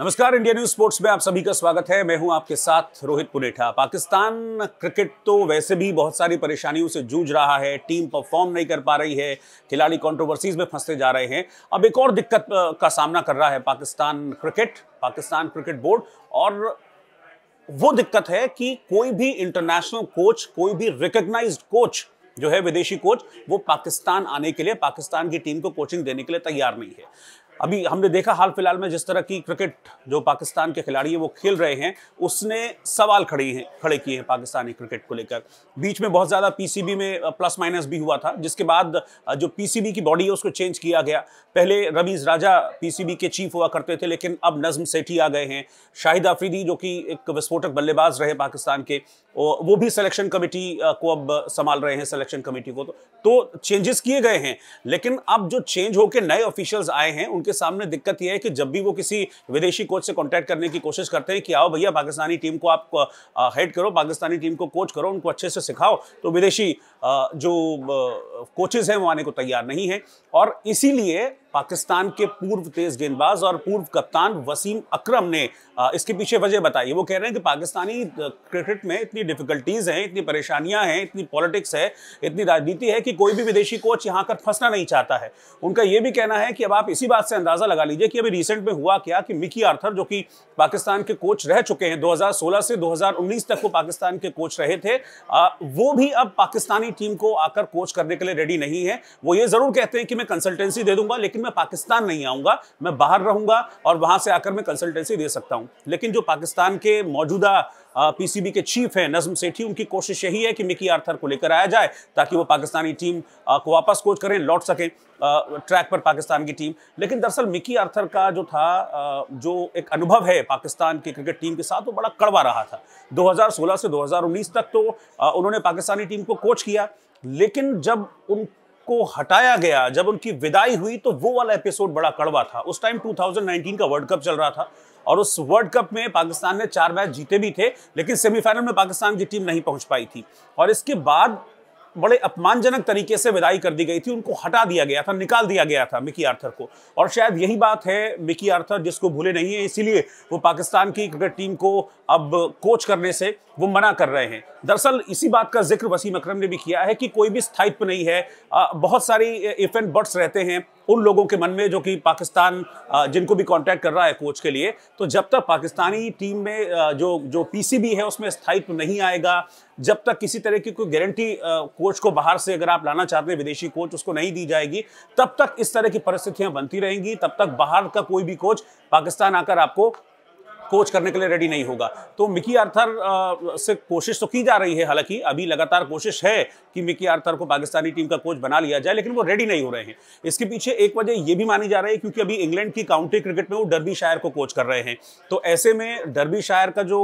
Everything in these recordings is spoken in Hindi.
नमस्कार इंडिया न्यूज स्पोर्ट्स में आप सभी का स्वागत है मैं हूं आपके साथ रोहित पुनेठा पाकिस्तान क्रिकेट तो वैसे भी बहुत सारी परेशानियों से जूझ रहा है टीम परफॉर्म नहीं कर पा रही है खिलाड़ी कंट्रोवर्सीज में फंसते जा रहे हैं अब एक और दिक्कत का सामना कर रहा है Pakistan cricket Pakistan cricket board और वो दिक्कत है कि कोई भी इंटरनेशनल कोच कोई भी रिकग्नाइज कोच जो है विदेशी कोच वो पाकिस्तान आने के लिए पाकिस्तान की टीम को कोचिंग देने के लिए तैयार नहीं है अभी हमने देखा हाल फिलहाल में जिस तरह की क्रिकेट जो पाकिस्तान के खिलाड़ी हैं वो खेल रहे हैं उसने सवाल खड़े हैं खड़े किए हैं पाकिस्तानी क्रिकेट को लेकर बीच में बहुत ज़्यादा पीसीबी में प्लस माइनस भी हुआ था जिसके बाद जो पीसीबी की बॉडी है उसको चेंज किया गया पहले रवीज राजा पीसीबी के चीफ हुआ करते थे लेकिन अब नज्म सेठी आ गए हैं शाहिद आफरीदी जो कि एक विस्फोटक बल्लेबाज रहे पाकिस्तान के वो भी सिलेक्शन कमेटी को अब संभाल रहे हैं सिलेक्शन कमेटी को तो, तो चेंजेस किए गए हैं लेकिन अब जो चेंज होकर नए ऑफिशियल्स आए हैं उनके सामने दिक्कत यह है कि जब भी वो किसी विदेशी कोच से कॉन्टैक्ट करने की कोशिश करते हैं कि आओ भैया पाकिस्तानी टीम को आप हेड करो पाकिस्तानी टीम को कोच करो उनको अच्छे से सिखाओ तो विदेशी जो कोचेज़ हैं वो आने को तैयार नहीं है और इसीलिए पाकिस्तान के पूर्व तेज गेंदबाज और पूर्व कप्तान वसीम अकरम ने इसके पीछे वजह बताई वो कह रहे हैं कि पाकिस्तानी क्रिकेट में इतनी डिफिकल्टीज हैं इतनी परेशानियां हैं इतनी पॉलिटिक्स है इतनी राजनीति है कि कोई भी विदेशी कोच यहाँ कर फंसना नहीं चाहता है उनका यह भी कहना है कि अब आप इसी बात से अंदाजा लगा लीजिए कि अभी रिसेंट में हुआ क्या कि मिकी आर्थर जो कि पाकिस्तान के कोच रह चुके हैं दो से दो तक वो पाकिस्तान के कोच रहे थे वो भी अब पाकिस्तानी टीम को आकर कोच करने के लिए रेडी नहीं है वो ये जरूर कहते हैं कि मैं कंसल्टेंसी दे दूंगा लेकिन मैं पाकिस्तान नहीं आऊँगा मैं बाहर रहूँगा और वहाँ से आकर मैं कंसल्टेंसी दे सकता हूँ लेकिन जो पाकिस्तान के मौजूदा पीसीबी के चीफ हैं नजम सेठी उनकी कोशिश यही है कि मिकी आर्थर को लेकर आया जाए ताकि वो पाकिस्तानी टीम को वापस कोच करें लौट सकें ट्रैक पर पाकिस्तान की टीम लेकिन दरअसल मिकी आर्थर का जो था जो एक अनुभव है पाकिस्तान की क्रिकेट टीम के साथ वो बड़ा कड़वा रहा था 2016 से 2019 तक तो उन्होंने पाकिस्तानी टीम को कोच किया लेकिन जब उन को हटाया गया जब उनकी विदाई हुई तो वो वाला एपिसोड बड़ा कड़वा था उस टाइम 2019 का वर्ल्ड कप चल रहा था और उस वर्ल्ड कप में पाकिस्तान ने चार मैच जीते भी थे लेकिन सेमीफाइनल में पाकिस्तान की टीम नहीं पहुंच पाई थी और इसके बाद बड़े अपमानजनक तरीके से विदाई कर दी गई थी उनको हटा दिया गया था निकाल दिया गया था मिकी आर्थर को और शायद यही बात है मिकी आर्थर जिसको भूले नहीं है इसीलिए वो पाकिस्तान की क्रिकेट टीम को अब कोच करने से वो मना कर रहे हैं दरअसल इसी बात का जिक्र वसीम अकरम ने भी किया है कि कोई भी स्थायित्व नहीं है बहुत सारी इफ एंड बर्ड्स रहते हैं उन लोगों के मन में जो कि पाकिस्तान जिनको भी कांटेक्ट कर रहा है कोच के लिए तो जब तक पाकिस्तानी टीम में जो जो पीसीबी है उसमें स्थायित्व नहीं आएगा जब तक किसी तरह की कोई गारंटी कोच को बाहर से अगर आप लाना चाहते हैं विदेशी कोच उसको नहीं दी जाएगी तब तक इस तरह की परिस्थितियां बनती रहेंगी तब तक बाहर का कोई भी कोच पाकिस्तान आकर आपको कोच करने के लिए रेडी नहीं होगा तो मिकी आर्थर से कोशिश तो की जा रही है हालांकि अभी लगातार कोशिश है कि मिकी आर्थर को पाकिस्तानी टीम का कोच बना लिया जाए लेकिन वो रेडी नहीं हो रहे हैं इसके पीछे एक वजह यह भी मानी जा रही है क्योंकि अभी इंग्लैंड की काउंटी क्रिकेट में वो डरबी शायर को कोच कर रहे हैं तो ऐसे में डरबी शायर का जो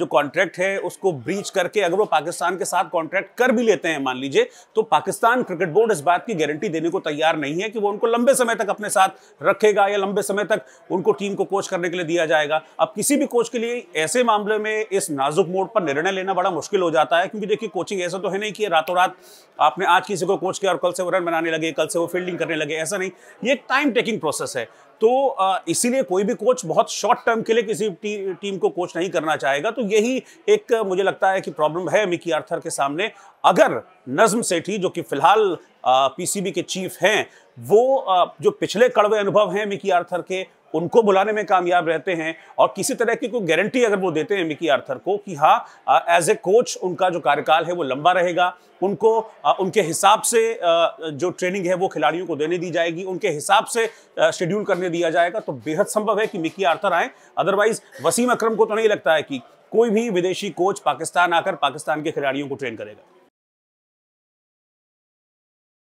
जो कॉन्ट्रैक्ट है उसको ब्रीच करके अगर वो पाकिस्तान के साथ कॉन्ट्रैक्ट कर भी लेते हैं मान लीजिए तो पाकिस्तान क्रिकेट बोर्ड इस बात की गारंटी देने को तैयार नहीं है कि वो उनको लंबे समय तक अपने साथ रखेगा या लंबे समय तक उनको टीम को कोच करने के लिए दिया जाएगा अब किसी भी कोच के लिए ऐसे मामले में इस नाजुक मोड पर निर्णय लेना बड़ा मुश्किल हो जाता है क्योंकि देखिए कोचिंग ऐसा तो है नहीं कि रातों रात आपने आज किसी को कोच किया और कल से वो रन बनाने लगे कल से वो फील्डिंग करने लगे ऐसा नहीं ये एक टाइम टेकिंग प्रोसेस है तो इसीलिए कोई भी कोच बहुत शॉर्ट टर्म के लिए किसी टी, टीम को कोच नहीं करना चाहेगा तो यही एक मुझे लगता है कि प्रॉब्लम है मिकी आर्थर के सामने अगर नज्म सेठी जो कि फिलहाल पीसीबी के चीफ हैं वो जो पिछले कड़वे अनुभव हैं मिकी आर्थर के उनको बुलाने में कामयाब रहते हैं और किसी तरह की कोई गारंटी अगर वो देते हैं मिकी आर्थर को कि हाँ एज ए कोच उनका जो कार्यकाल है वो लंबा रहेगा उनको आ, उनके हिसाब से आ, जो ट्रेनिंग है वो खिलाड़ियों को देने दी जाएगी उनके हिसाब से शेड्यूल करने दिया जाएगा तो बेहद संभव है कि मिकी आर्थर आए अदरवाइज वसीम अक्रम को तो नहीं लगता है कि कोई भी विदेशी कोच पाकिस्तान आकर पाकिस्तान के खिलाड़ियों को ट्रेन करेगा